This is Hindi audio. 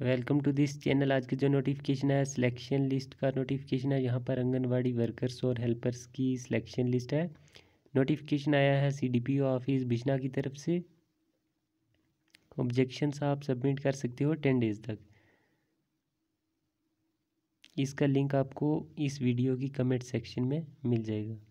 वेलकम टू दिस चैनल आज की जो नोटिफिकेशन है सिलेक्शन लिस्ट का नोटिफिकेशन है यहाँ पर आंगनबाड़ी वर्कर्स और हेल्पर्स की सिलेक्शन लिस्ट है नोटिफिकेशन आया है सीडीपीओ ऑफिस बिजना की तरफ से ऑब्जेक्शंस आप सबमिट कर सकते हो टेन डेज़ तक इसका लिंक आपको इस वीडियो की कमेंट सेक्शन में मिल जाएगा